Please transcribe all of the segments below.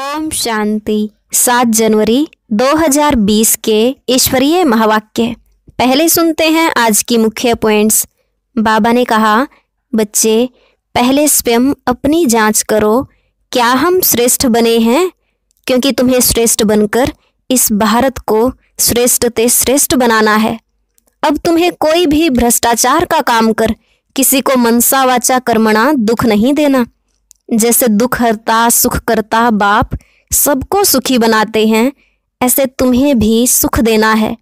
ओम शांति सात जनवरी 2020 के ईश्वरीय महावाक्य पहले सुनते हैं आज की मुख्य पॉइंट्स बाबा ने कहा बच्चे पहले स्वयं अपनी जांच करो क्या हम श्रेष्ठ बने हैं क्योंकि तुम्हें श्रेष्ठ बनकर इस भारत को श्रेष्ठ से श्रेष्ठ बनाना है अब तुम्हें कोई भी भ्रष्टाचार का काम कर किसी को मनसावाचा कर्मणा दुख नहीं देना जैसे दुख हरता सुख करता बाप सबको सुखी बनाते हैं ऐसे तुम्हें भी सुख देना है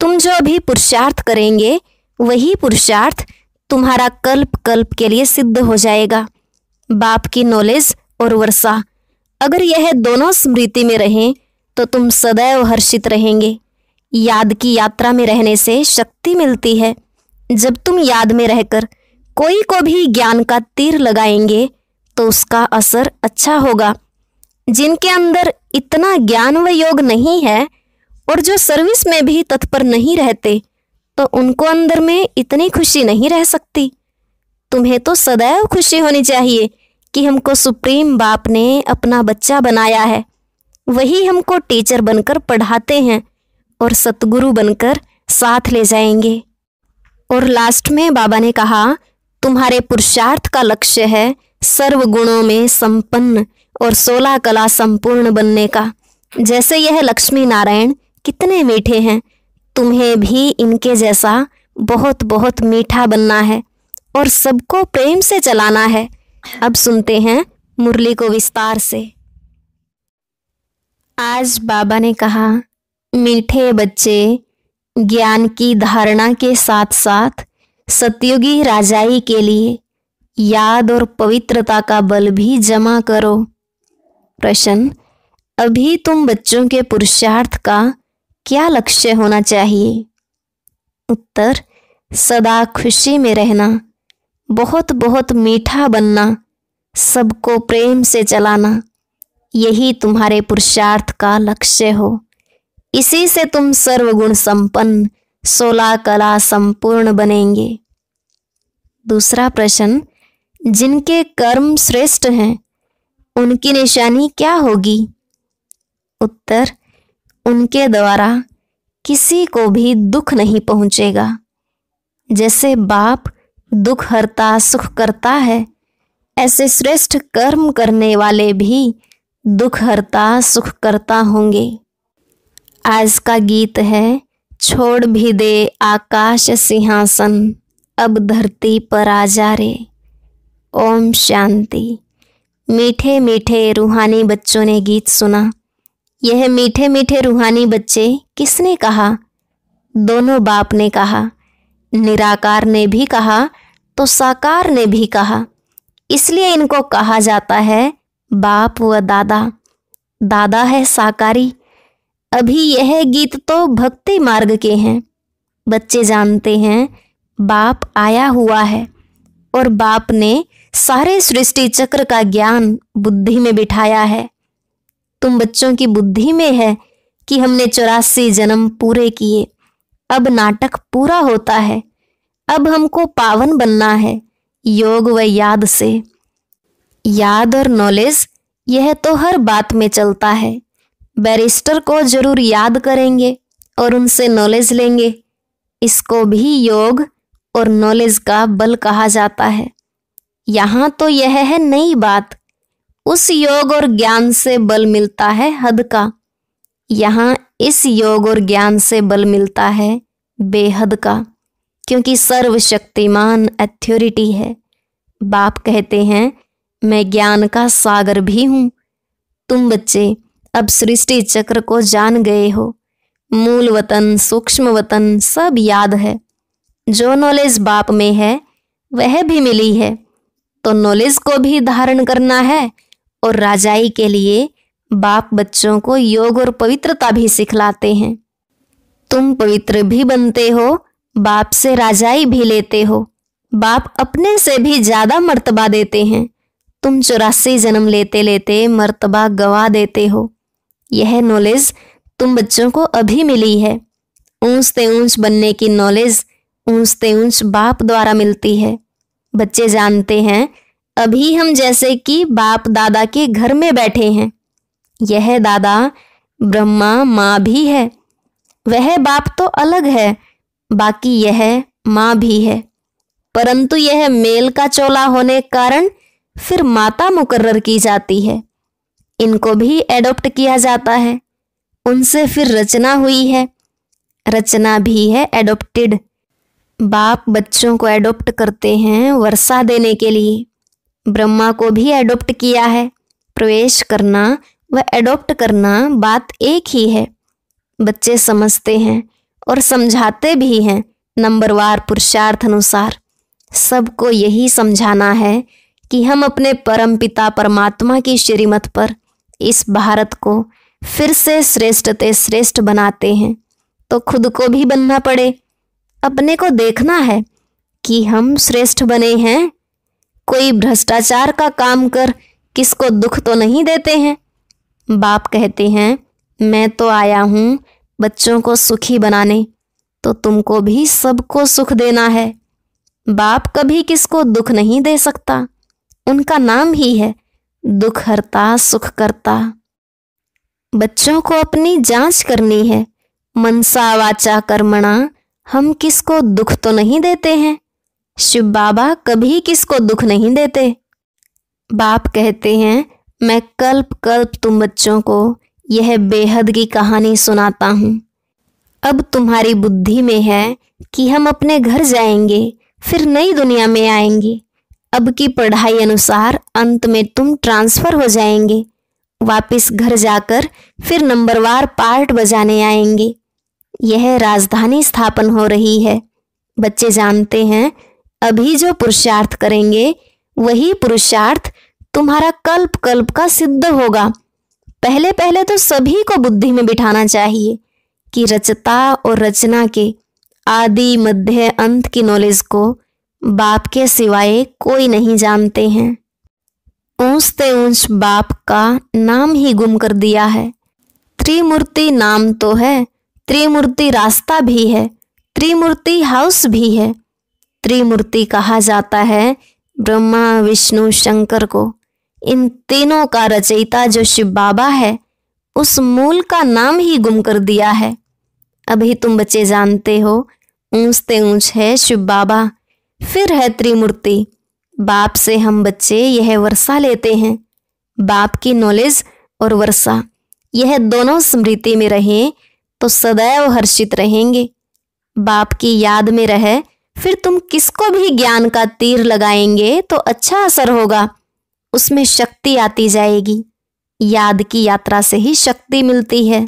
तुम जो अभी पुरुषार्थ करेंगे वही पुरुषार्थ तुम्हारा कल्प कल्प के लिए सिद्ध हो जाएगा बाप की नॉलेज और वर्षा अगर यह दोनों स्मृति में रहें तो तुम सदैव हर्षित रहेंगे याद की यात्रा में रहने से शक्ति मिलती है जब तुम याद में रहकर कोई को भी ज्ञान का तीर लगाएंगे तो उसका असर अच्छा होगा जिनके अंदर इतना ज्ञान व योग नहीं है और जो सर्विस में भी तत्पर नहीं रहते तो उनको अंदर में इतनी खुशी नहीं रह सकती तुम्हें तो सदैव खुशी होनी चाहिए कि हमको सुप्रीम बाप ने अपना बच्चा बनाया है वही हमको टीचर बनकर पढ़ाते हैं और सतगुरु बनकर साथ ले जाएंगे और लास्ट में बाबा ने कहा तुम्हारे पुरुषार्थ का लक्ष्य है सर्व गुणों में संपन्न और सोलह कला संपूर्ण बनने का जैसे यह लक्ष्मी नारायण कितने मीठे हैं तुम्हें भी इनके जैसा बहुत बहुत मीठा बनना है और सबको प्रेम से चलाना है अब सुनते हैं मुरली को विस्तार से आज बाबा ने कहा मीठे बच्चे ज्ञान की धारणा के साथ साथ सतयुगी राजाई के लिए याद और पवित्रता का बल भी जमा करो प्रश्न अभी तुम बच्चों के पुरुषार्थ का क्या लक्ष्य होना चाहिए उत्तर सदा खुशी में रहना बहुत बहुत मीठा बनना सबको प्रेम से चलाना यही तुम्हारे पुरुषार्थ का लक्ष्य हो इसी से तुम सर्वगुण संपन्न सोलह कला संपूर्ण बनेंगे दूसरा प्रश्न जिनके कर्म श्रेष्ठ हैं उनकी निशानी क्या होगी उत्तर उनके द्वारा किसी को भी दुख नहीं पहुंचेगा जैसे बाप दुख हरता सुख करता है ऐसे श्रेष्ठ कर्म करने वाले भी दुख हरता सुख करता होंगे आज का गीत है छोड़ भी दे आकाश सिंहासन अब धरती पर आ जा रे ओम शांति मीठे मीठे रूहानी बच्चों ने गीत सुना यह मीठे मीठे रूहानी बच्चे किसने कहा दोनों बाप ने कहा निराकार ने भी कहा तो साकार ने भी कहा इसलिए इनको कहा जाता है बाप व दादा दादा है साकारी अभी यह गीत तो भक्ति मार्ग के हैं बच्चे जानते हैं बाप आया हुआ है और बाप ने सारे सृष्टि चक्र का ज्ञान बुद्धि में बिठाया है तुम बच्चों की बुद्धि में है कि हमने चौरासी जन्म पूरे किए अब नाटक पूरा होता है अब हमको पावन बनना है योग व याद से याद और नॉलेज यह तो हर बात में चलता है बैरिस्टर को जरूर याद करेंगे और उनसे नॉलेज लेंगे इसको भी योग और नॉलेज का बल कहा जाता है यहाँ तो यह है नई बात उस योग और ज्ञान से बल मिलता है हद का यहाँ इस योग और ज्ञान से बल मिलता है बेहद का क्योंकि सर्वशक्तिमान अथॉरिटी है बाप कहते हैं मैं ज्ञान का सागर भी हूं तुम बच्चे अब सृष्टि चक्र को जान गए हो मूल वतन सूक्ष्म वतन सब याद है जो नॉलेज बाप में है वह भी मिली है तो नॉलेज को भी धारण करना है और राजाई के लिए बाप बच्चों को योग और पवित्रता भी सिखलाते हैं तुम पवित्र भी बनते हो बाप से राजाई भी लेते हो बाप अपने से भी ज्यादा मर्तबा देते हैं तुम चौरासी जन्म लेते लेते मर्तबा गवा देते हो यह नॉलेज तुम बच्चों को अभी मिली है ऊंचते ऊंच बनने की नॉलेज ऊंचते ऊंच बाप द्वारा मिलती है बच्चे जानते हैं अभी हम जैसे कि बाप दादा के घर में बैठे हैं यह दादा ब्रह्मा माँ भी है वह बाप तो अलग है बाकी यह माँ भी है परंतु यह मेल का चोला होने कारण फिर माता मुकर्र की जाती है इनको भी एडोप्ट किया जाता है उनसे फिर रचना हुई है रचना भी है एडोप्टेड बाप बच्चों को एडोप्ट करते हैं वर्षा देने के लिए ब्रह्मा को भी एडोप्ट किया है प्रवेश करना व एडोप्ट करना बात एक ही है बच्चे समझते हैं और समझाते भी हैं नंबरवार पुरुषार्थ अनुसार सबको यही समझाना है कि हम अपने परम पिता परमात्मा की श्रीमत पर इस भारत को फिर से श्रेष्ठते श्रेष्ठ बनाते हैं तो खुद को भी बनना पड़े अपने को देखना है कि हम श्रेष्ठ बने हैं कोई भ्रष्टाचार का काम कर किसको दुख तो नहीं देते हैं बाप कहते हैं मैं तो आया हूँ बच्चों को सुखी बनाने तो तुमको भी सबको सुख देना है बाप कभी किसको दुख नहीं दे सकता उनका नाम ही है दुख हरता सुख करता बच्चों को अपनी जांच करनी है मनसा वाचा कर्मणा हम किसको दुख तो नहीं देते हैं शिव बाबा कभी किसको दुख नहीं देते बाप कहते हैं मैं कल्प कल्प तुम बच्चों को यह बेहद की कहानी सुनाता हूँ अब तुम्हारी बुद्धि में है कि हम अपने घर जाएंगे फिर नई दुनिया में आएंगे अब की पढ़ाई अनुसार अंत में तुम ट्रांसफ़र हो जाएंगे वापिस घर जाकर फिर नंबरवार पार्ट बजाने आएंगे यह राजधानी स्थापन हो रही है बच्चे जानते हैं अभी जो पुरुषार्थ करेंगे वही पुरुषार्थ तुम्हारा कल्प कल्प का सिद्ध होगा पहले पहले तो सभी को बुद्धि में बिठाना चाहिए कि रचता और रचना के आदि मध्य अंत की नॉलेज को बाप के सिवाय कोई नहीं जानते हैं ऊंचते ऊंच बाप का नाम ही गुम कर दिया है त्रिमूर्ति नाम तो है त्रिमूर्ति रास्ता भी है त्रिमूर्ति हाउस भी है त्रिमूर्ति कहा जाता है ब्रह्मा विष्णु शंकर को इन तीनों का रचयिता जो शिव बाबा है उस मूल का नाम ही गुम कर दिया है अभी तुम बच्चे जानते हो ऊंचते ऊंच है शिव बाबा फिर है त्रिमूर्ति बाप से हम बच्चे यह वर्षा लेते हैं बाप की नॉलेज और वर्षा यह दोनों स्मृति में रहें तो सदैव हर्षित रहेंगे बाप की याद में रहे फिर तुम किसको भी ज्ञान का तीर लगाएंगे तो अच्छा असर होगा उसमें शक्ति आती जाएगी याद की यात्रा से ही शक्ति मिलती है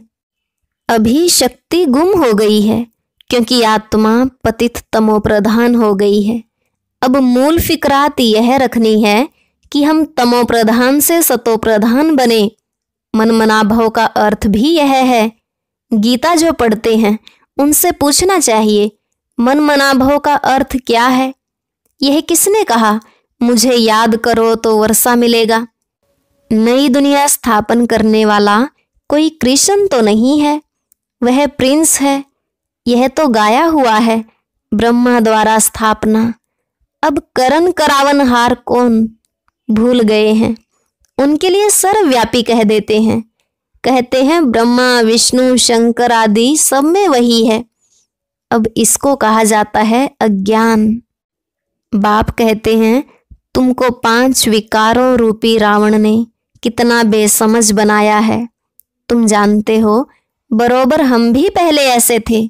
अभी शक्ति गुम हो गई है क्योंकि आत्मा पतित तमो प्रधान हो गई है अब मूल फिकरात यह रखनी है कि हम तमो प्रधान से सतो प्रधान बने मनमनाभव का अर्थ भी यह है गीता जो पढ़ते हैं उनसे पूछना चाहिए मन मनाभव का अर्थ क्या है यह किसने कहा मुझे याद करो तो वर्षा मिलेगा नई दुनिया स्थापन करने वाला कोई कृष्ण तो नहीं है वह प्रिंस है यह तो गाया हुआ है ब्रह्मा द्वारा स्थापना अब करण करावन हार कौन भूल गए हैं उनके लिए सर्वव्यापी कह देते हैं कहते हैं ब्रह्मा विष्णु शंकर आदि सब में वही है अब इसको कहा जाता है अज्ञान बाप कहते हैं तुमको पांच विकारों रूपी रावण ने कितना बेसमझ बनाया है तुम जानते हो बरोबर हम भी पहले ऐसे थे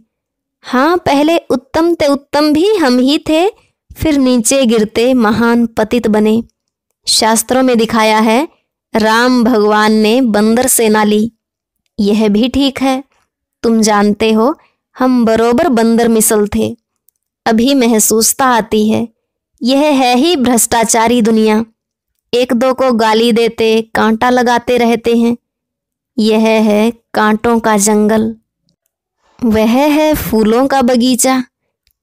हाँ पहले उत्तम ते उत्तम भी हम ही थे फिर नीचे गिरते महान पतित बने शास्त्रों में दिखाया है राम भगवान ने बंदर सेना ली यह भी ठीक है तुम जानते हो हम बरोबर बंदर मिसल थे अभी महसूसता आती है यह है ही भ्रष्टाचारी दुनिया एक दो को गाली देते कांटा लगाते रहते हैं यह है कांटों का जंगल वह है फूलों का बगीचा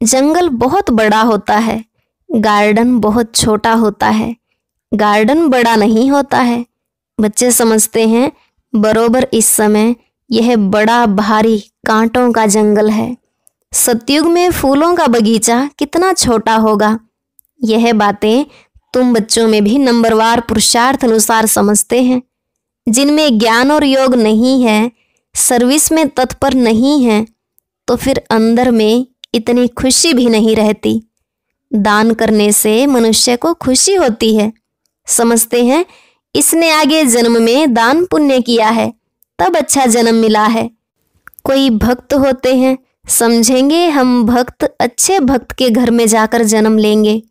जंगल बहुत बड़ा होता है गार्डन बहुत छोटा होता है गार्डन बड़ा नहीं होता है बच्चे समझते हैं बरोबर इस समय यह बड़ा भारी कांटों का जंगल है सतयुग में फूलों का बगीचा कितना छोटा होगा यह बातें तुम बच्चों में भी नंबरवार पुरुषार्थ अनुसार समझते हैं जिनमें ज्ञान और योग नहीं है सर्विस में तत्पर नहीं है तो फिर अंदर में इतनी खुशी भी नहीं रहती दान करने से मनुष्य को खुशी होती है समझते हैं इसने आगे जन्म में दान पुण्य किया है तब अच्छा जन्म मिला है कोई भक्त होते हैं समझेंगे हम भक्त अच्छे भक्त के घर में जाकर जन्म लेंगे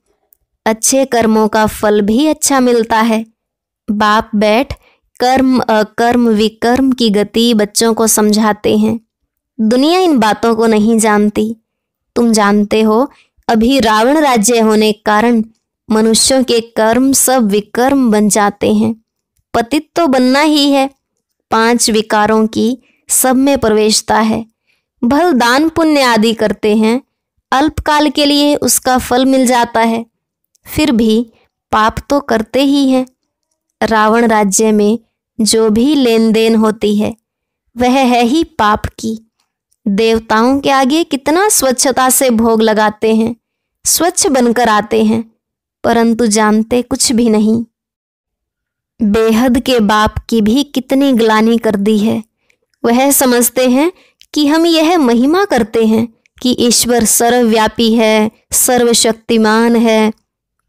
अच्छे कर्मों का फल भी अच्छा मिलता है बाप बैठ कर्म अकर्म विकर्म की गति बच्चों को समझाते हैं दुनिया इन बातों को नहीं जानती तुम जानते हो अभी रावण राज्य होने के कारण मनुष्यों के कर्म सब विकर्म बन जाते हैं पतित तो बनना ही है पांच विकारों की सब में प्रवेशता है भल दान पुण्य आदि करते हैं अल्पकाल के लिए उसका फल मिल जाता है फिर भी पाप तो करते ही हैं रावण राज्य में जो भी लेन देन होती है वह है ही पाप की देवताओं के आगे कितना स्वच्छता से भोग लगाते हैं स्वच्छ बनकर आते हैं परंतु जानते कुछ भी नहीं बेहद के बाप की भी कितनी ग्लानी कर दी है वह समझते हैं कि हम यह महिमा करते हैं कि ईश्वर सर्वव्यापी है सर्वशक्तिमान है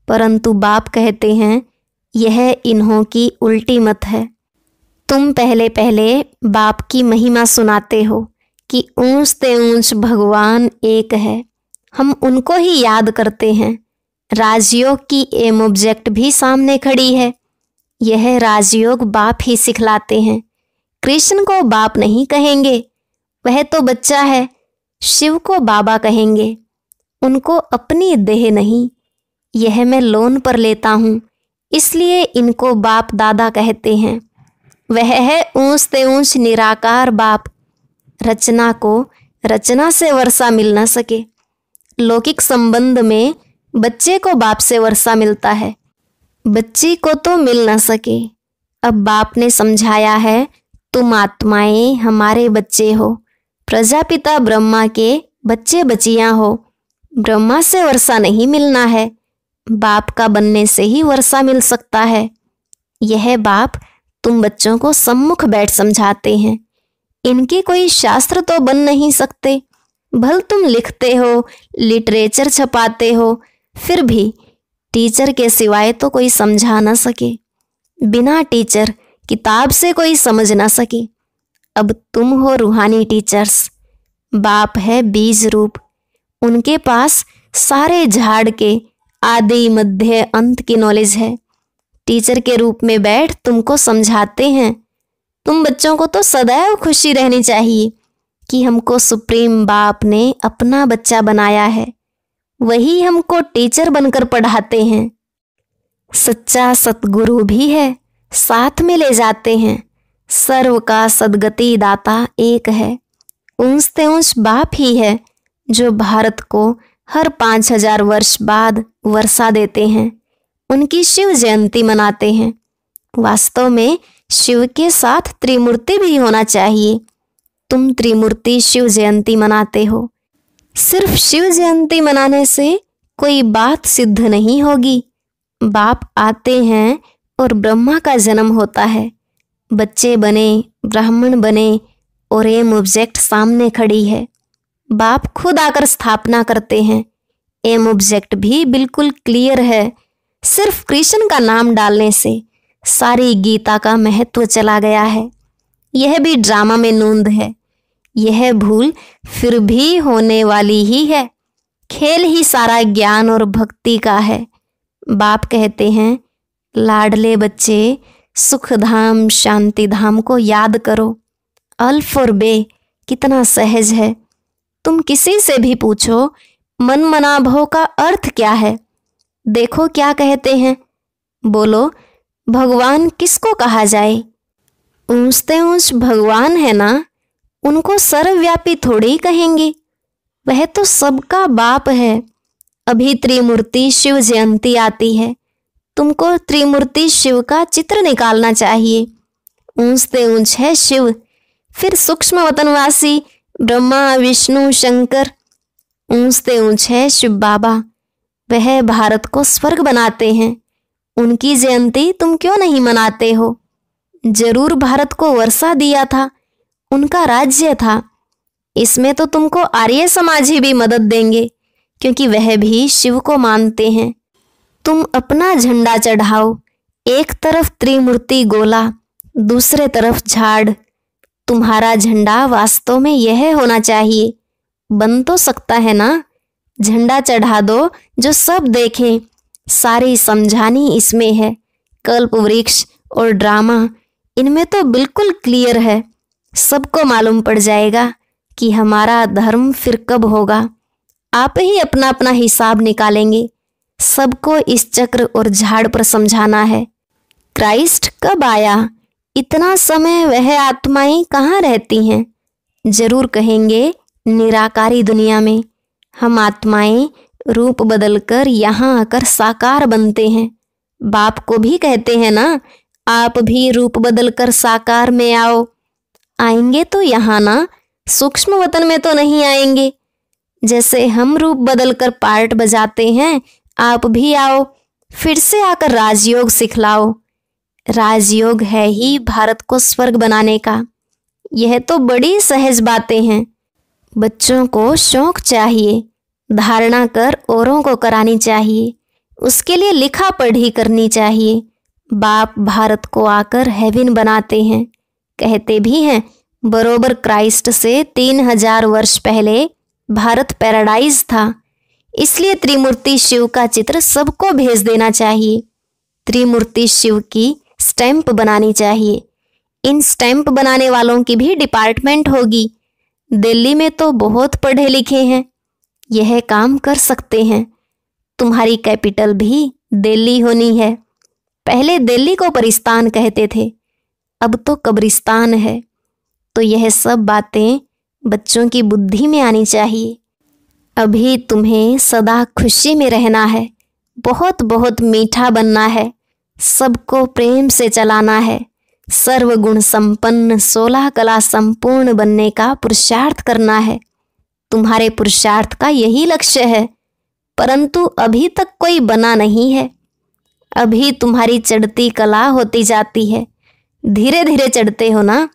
परंतु बाप कहते हैं यह इन्हों की उल्टी मत है तुम पहले पहले बाप की महिमा सुनाते हो कि ऊंच ते ऊंच भगवान एक है हम उनको ही याद करते हैं राजयोग की एम ऑब्जेक्ट भी सामने खड़ी है यह राजयोग बाप ही सिखलाते हैं कृष्ण को बाप नहीं कहेंगे वह तो बच्चा है शिव को बाबा कहेंगे उनको अपनी देह नहीं यह मैं लोन पर लेता हूँ इसलिए इनको बाप दादा कहते हैं वह है ऊंच ते ऊंच निराकार बाप रचना को रचना से वर्षा मिल न सके लौकिक संबंध में बच्चे को बाप से वर्षा मिलता है बच्ची को तो मिल ना सके अब बाप ने समझाया है तुम आत्माएं हमारे बच्चे हो प्रजापिता ब्रह्मा के बच्चे बचिया हो ब्रह्मा से वर्षा नहीं मिलना है बाप का बनने से ही वर्षा मिल सकता है यह बाप तुम बच्चों को सम्मुख बैठ समझाते हैं इनके कोई शास्त्र तो बन नहीं सकते भल तुम लिखते हो लिटरेचर छपाते हो फिर भी टीचर के सिवाय तो कोई समझा ना सके बिना टीचर किताब से कोई समझ ना सके अब तुम हो रूहानी टीचर्स बाप है बीज रूप उनके पास सारे झाड़ के आदि मध्य अंत की नॉलेज है टीचर के रूप में बैठ तुमको समझाते हैं तुम बच्चों को तो सदैव खुशी रहनी चाहिए कि हमको सुप्रीम बाप ने अपना बच्चा बनाया है वही हमको टीचर बनकर पढ़ाते हैं सच्चा सतगुरु भी है साथ में ले जाते हैं सर्व का सदगति दाता एक है ऊंचते ते ऊंच बाप ही है जो भारत को हर पांच हजार वर्ष बाद वर्षा देते हैं उनकी शिव जयंती मनाते हैं वास्तव में शिव के साथ त्रिमूर्ति भी होना चाहिए तुम त्रिमूर्ति शिव जयंती मनाते हो सिर्फ शिव जयंती मनाने से कोई बात सिद्ध नहीं होगी बाप आते हैं और ब्रह्मा का जन्म होता है बच्चे बने ब्राह्मण बने और एम ऑब्जेक्ट सामने खड़ी है बाप खुद आकर स्थापना करते हैं एम ऑब्जेक्ट भी बिल्कुल क्लियर है सिर्फ कृष्ण का नाम डालने से सारी गीता का महत्व चला गया है यह भी ड्रामा में नूंद है यह भूल फिर भी होने वाली ही है खेल ही सारा ज्ञान और भक्ति का है बाप कहते हैं लाडले बच्चे सुख धाम शांति धाम को याद करो अल्फ और बे कितना सहज है तुम किसी से भी पूछो मन मनाभव का अर्थ क्या है देखो क्या कहते हैं बोलो भगवान किसको कहा जाए ऊंचते ऊंच भगवान है ना उनको सर्वव्यापी थोड़े ही कहेंगे वह तो सबका बाप है अभी त्रिमूर्ति शिव जयंती आती है तुमको त्रिमूर्ति शिव का चित्र निकालना चाहिए ऊंचते ऊंच है शिव फिर सूक्ष्म वतनवासी ब्रह्मा विष्णु शंकर ऊंचते ऊंच है शिव बाबा वह भारत को स्वर्ग बनाते हैं उनकी जयंती तुम क्यों नहीं मनाते हो जरूर भारत को वर्षा दिया था उनका राज्य था इसमें तो तुमको आर्य ही भी मदद देंगे क्योंकि वह भी शिव को मानते हैं तुम अपना झंडा चढ़ाओ एक तरफ त्रिमूर्ति गोला दूसरे तरफ झाड़ तुम्हारा झंडा वास्तव में यह होना चाहिए बन तो सकता है ना झंडा चढ़ा दो जो सब देखें सारी समझानी इसमें है कल्प वृक्ष और ड्रामा इनमें तो बिल्कुल क्लियर है सबको मालूम पड़ जाएगा कि हमारा धर्म फिर कब होगा आप ही अपना अपना हिसाब निकालेंगे सबको इस चक्र और झाड़ पर समझाना है क्राइस्ट कब आया इतना समय वह आत्माएं कहाँ रहती हैं जरूर कहेंगे निराकारी दुनिया में हम आत्माएं रूप बदलकर यहाँ आकर साकार बनते हैं बाप को भी कहते हैं ना आप भी रूप बदलकर साकार में आओ आएंगे तो यहाँ ना सूक्ष्म वतन में तो नहीं आएंगे जैसे हम रूप बदलकर पार्ट बजाते हैं आप भी आओ फिर से आकर राजयोग सिखलाओ राजयोग है ही भारत को स्वर्ग बनाने का यह तो बड़ी सहज बातें हैं बच्चों को शौक चाहिए धारणा कर औरों को करानी चाहिए उसके लिए लिखा पढ़ी करनी चाहिए बाप भारत को आकर हेविन बनाते हैं कहते भी हैं बरोबर क्राइस्ट से तीन हजार वर्ष पहले भारत पैराडाइज था इसलिए त्रिमूर्ति शिव का चित्र सबको भेज देना चाहिए त्रिमूर्ति शिव की स्टैंप बनानी चाहिए इन स्टैंप बनाने वालों की भी डिपार्टमेंट होगी दिल्ली में तो बहुत पढ़े लिखे हैं यह काम कर सकते हैं तुम्हारी कैपिटल भी दिल्ली होनी है पहले दिल्ली को परिस्तान कहते थे अब तो कब्रिस्तान है तो यह सब बातें बच्चों की बुद्धि में आनी चाहिए अभी तुम्हें सदा खुशी में रहना है बहुत बहुत मीठा बनना है सबको प्रेम से चलाना है सर्वगुण संपन्न सोलह कला संपूर्ण बनने का पुरुषार्थ करना है तुम्हारे पुरुषार्थ का यही लक्ष्य है परंतु अभी तक कोई बना नहीं है अभी तुम्हारी चढ़ती कला होती जाती है धीरे धीरे चढ़ते हो ना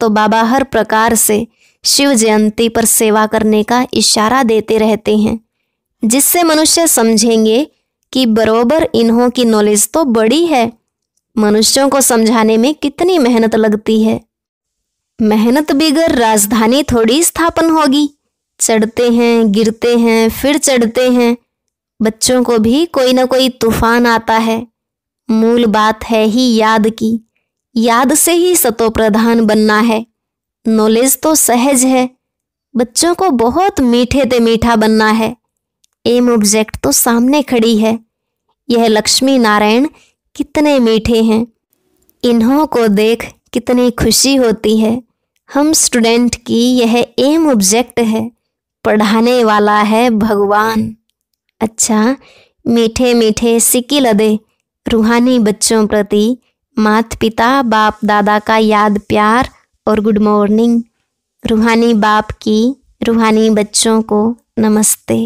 तो बाबा हर प्रकार से शिव जयंती पर सेवा करने का इशारा देते रहते हैं जिससे मनुष्य समझेंगे कि बरोबर इन्हों की नॉलेज तो बड़ी है मनुष्यों को समझाने में कितनी मेहनत लगती है मेहनत बिगर राजधानी थोड़ी स्थापन होगी चढ़ते हैं गिरते हैं फिर चढ़ते हैं बच्चों को भी कोई ना कोई तूफान आता है मूल बात है ही याद की याद से ही सतो प्रधान बनना है नॉलेज तो सहज है बच्चों को बहुत मीठे ते मीठा बनना है एम ऑब्जेक्ट तो सामने खड़ी है यह लक्ष्मी नारायण कितने मीठे हैं इन्हों को देख कितनी खुशी होती है हम स्टूडेंट की यह एम ऑब्जेक्ट है पढ़ाने वाला है भगवान अच्छा मीठे मीठे सिक्की लदे रूहानी बच्चों प्रति मात पिता बाप दादा का याद प्यार और गुड मॉर्निंग रूहानी बाप की रूहानी बच्चों को नमस्ते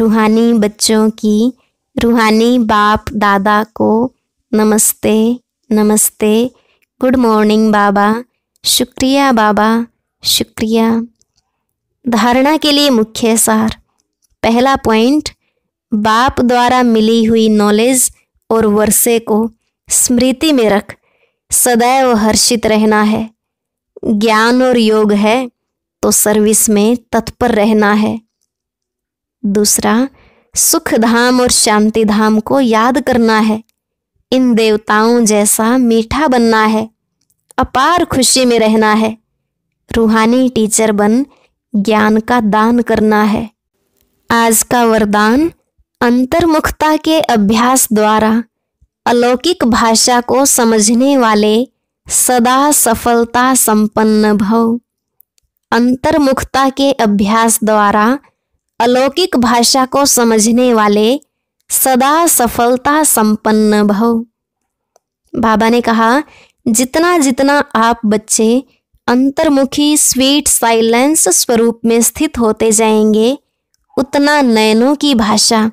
रूहानी बच्चों की रूहानी बाप दादा को नमस्ते नमस्ते गुड मॉर्निंग बाबा शुक्रिया बाबा शुक्रिया धारणा के लिए मुख्य सार पहला पॉइंट बाप द्वारा मिली हुई नॉलेज और वर्षे को स्मृति में रख सदैव हर्षित रहना है ज्ञान और योग है तो सर्विस में तत्पर रहना है दूसरा सुख धाम और शांति धाम को याद करना है इन देवताओं जैसा मीठा बनना है अपार खुशी में रहना है रूहानी टीचर बन ज्ञान का दान करना है आज का वरदान अंतर्मुखता के अभ्यास द्वारा अलौकिक भाषा को समझने वाले सदा सफलता संपन्न भव अंतर्मुखता के अभ्यास द्वारा अलौकिक भाषा को समझने वाले सदा सफलता संपन्न भव बाबा ने कहा जितना जितना आप बच्चे अंतर्मुखी स्वीट साइलेंस स्वरूप में स्थित होते जाएंगे उतना नयनों की भाषा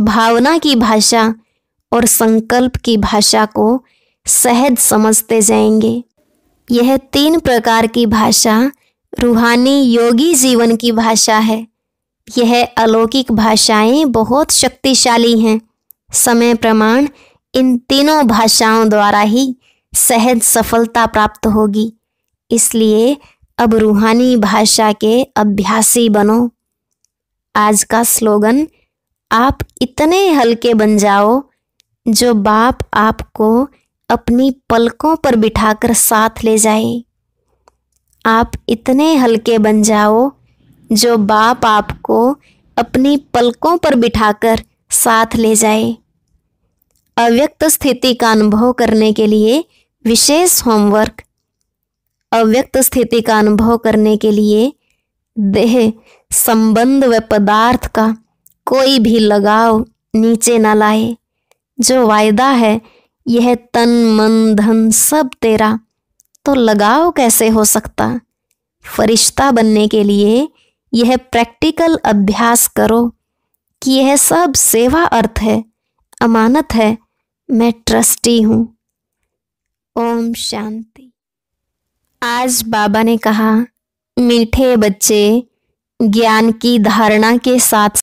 भावना की भाषा और संकल्प की भाषा को सहज समझते जाएंगे यह तीन प्रकार की भाषा रूहानी योगी जीवन की भाषा है यह अलौकिक भाषाएं बहुत शक्तिशाली हैं समय प्रमाण इन तीनों भाषाओं द्वारा ही सहज सफलता प्राप्त होगी इसलिए अब रूहानी भाषा के अभ्यासी बनो आज का स्लोगन आप इतने हल्के बन जाओ जो बाप आपको अपनी पलकों पर बिठाकर साथ ले जाए आप इतने हल्के बन जाओ जो बाप आपको अपनी पलकों पर बिठाकर साथ ले जाए अव्यक्त स्थिति का अनुभव करने के लिए विशेष होमवर्क अव्यक्त स्थिति का अनुभव करने के लिए देह संबंध व पदार्थ का कोई भी लगाव नीचे ना लाए जो वायदा है यह तन मन धन सब तेरा तो लगाव कैसे हो सकता फरिश्ता बनने के लिए यह प्रैक्टिकल अभ्यास करो कि यह सब सेवा अर्थ है अमानत है मैं ट्रस्टी हूं ओम शांति आज बाबा ने कहा मीठे बच्चे ज्ञान की धारणा के साथ